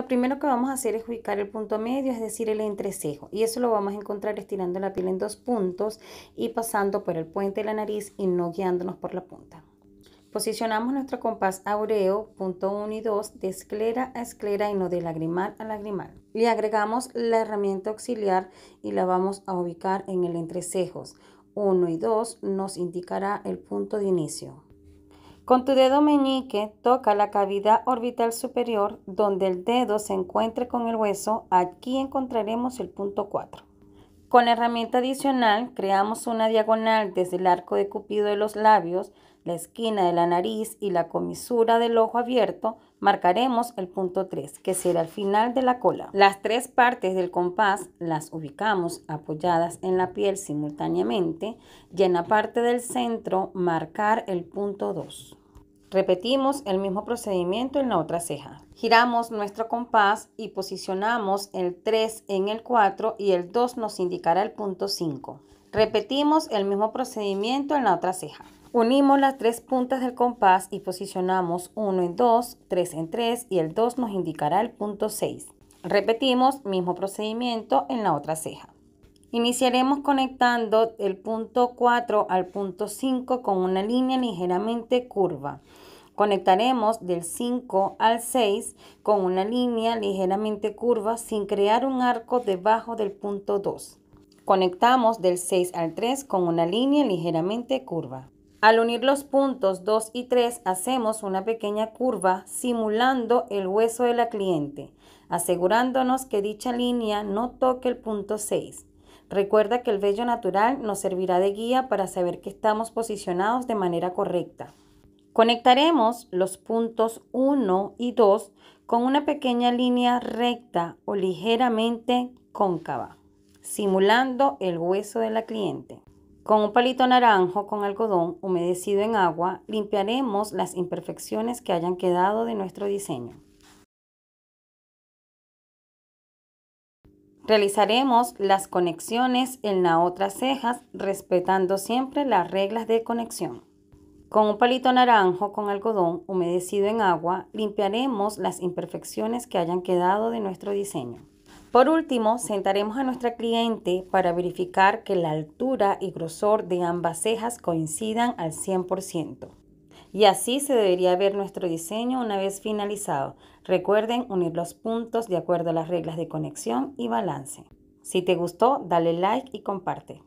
Lo primero que vamos a hacer es ubicar el punto medio, es decir, el entrecejo. Y eso lo vamos a encontrar estirando la piel en dos puntos y pasando por el puente de la nariz y no guiándonos por la punta. Posicionamos nuestro compás aureo, punto 1 y 2, de esclera a esclera y no de lagrimal a lagrimal. Le agregamos la herramienta auxiliar y la vamos a ubicar en el entrecejos. 1 y 2 nos indicará el punto de inicio. Con tu dedo meñique toca la cavidad orbital superior donde el dedo se encuentre con el hueso. Aquí encontraremos el punto 4. Con la herramienta adicional creamos una diagonal desde el arco de cupido de los labios, la esquina de la nariz y la comisura del ojo abierto. Marcaremos el punto 3, que será el final de la cola. Las tres partes del compás las ubicamos apoyadas en la piel simultáneamente y en la parte del centro marcar el punto 2. Repetimos el mismo procedimiento en la otra ceja. Giramos nuestro compás y posicionamos el 3 en el 4 y el 2 nos indicará el punto 5. Repetimos el mismo procedimiento en la otra ceja. Unimos las tres puntas del compás y posicionamos 1 en 2, 3 en 3 y el 2 nos indicará el punto 6. Repetimos el mismo procedimiento en la otra ceja. Iniciaremos conectando el punto 4 al punto 5 con una línea ligeramente curva. Conectaremos del 5 al 6 con una línea ligeramente curva sin crear un arco debajo del punto 2. Conectamos del 6 al 3 con una línea ligeramente curva. Al unir los puntos 2 y 3 hacemos una pequeña curva simulando el hueso de la cliente, asegurándonos que dicha línea no toque el punto 6. Recuerda que el vello natural nos servirá de guía para saber que estamos posicionados de manera correcta. Conectaremos los puntos 1 y 2 con una pequeña línea recta o ligeramente cóncava, simulando el hueso de la cliente. Con un palito naranjo con algodón humedecido en agua, limpiaremos las imperfecciones que hayan quedado de nuestro diseño. Realizaremos las conexiones en la otras cejas respetando siempre las reglas de conexión. Con un palito naranjo con algodón humedecido en agua limpiaremos las imperfecciones que hayan quedado de nuestro diseño. Por último, sentaremos a nuestra cliente para verificar que la altura y grosor de ambas cejas coincidan al 100% y así se debería ver nuestro diseño una vez finalizado. Recuerden unir los puntos de acuerdo a las reglas de conexión y balance. Si te gustó, dale like y comparte.